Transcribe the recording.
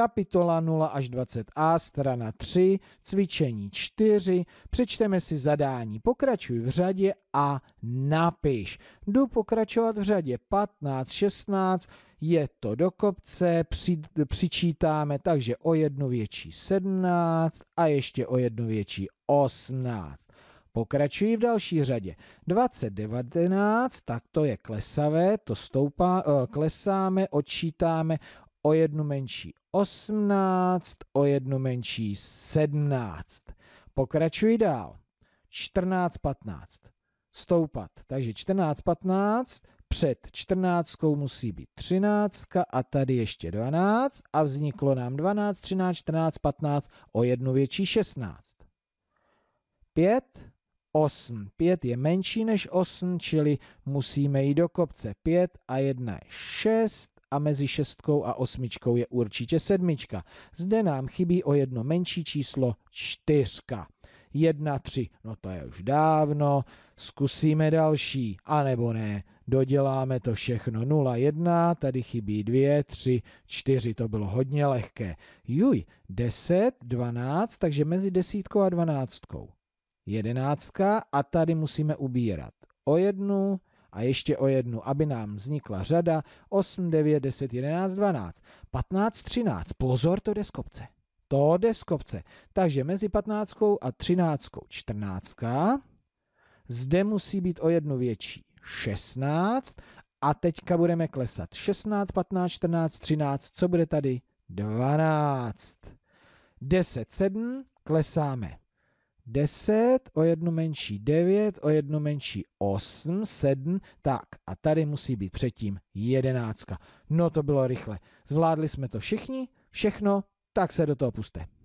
kapitola 0 až 20a, strana 3, cvičení 4, přečteme si zadání, pokračuj v řadě a napiš. Jdu pokračovat v řadě 15, 16, je to do kopce, při, přičítáme takže o jednu větší 17 a ještě o jednu větší 18. Pokračuji v další řadě. 2019, tak to je klesavé, to stoupá, eh, klesáme, odčítáme o jednu menší 18, o jednu menší 17. Pokračuji dál. 14, 15. Stoupat. Takže 14, 15. Před 14 musí být 13 a tady ještě 12 a vzniklo nám 12, 13, 14, 15 o jednu větší 16. 5, 8. 5 je menší než 8, čili musíme jít do kopce. 5 a 1 je 6 a mezi šestkou a osmičkou je určitě sedmička. Zde nám chybí o jedno menší číslo čtyřka. Jedna, tři, no to je už dávno, zkusíme další, anebo ne, doděláme to všechno nula jedna. tady chybí dvě tři čtyři. to bylo hodně lehké. Juj, deset, dvanáct, takže mezi desítkou a dvanáctkou. Jedenáctka a tady musíme ubírat o jednu, a ještě o jednu, aby nám vznikla řada 8, 9, 10, 11, 12, 15, 13. Pozor, to jde z kopce. To jde z kopce. Takže mezi 15 a 13 14. Zde musí být o jednu větší 16 a teďka budeme klesat. 16, 15, 14, 13. Co bude tady? 12. 10, 7. Klesáme 10, o jednu menší 9, o jednu menší 8, 7, tak a tady musí být předtím 11. No to bylo rychle. Zvládli jsme to všichni, všechno, tak se do toho puste.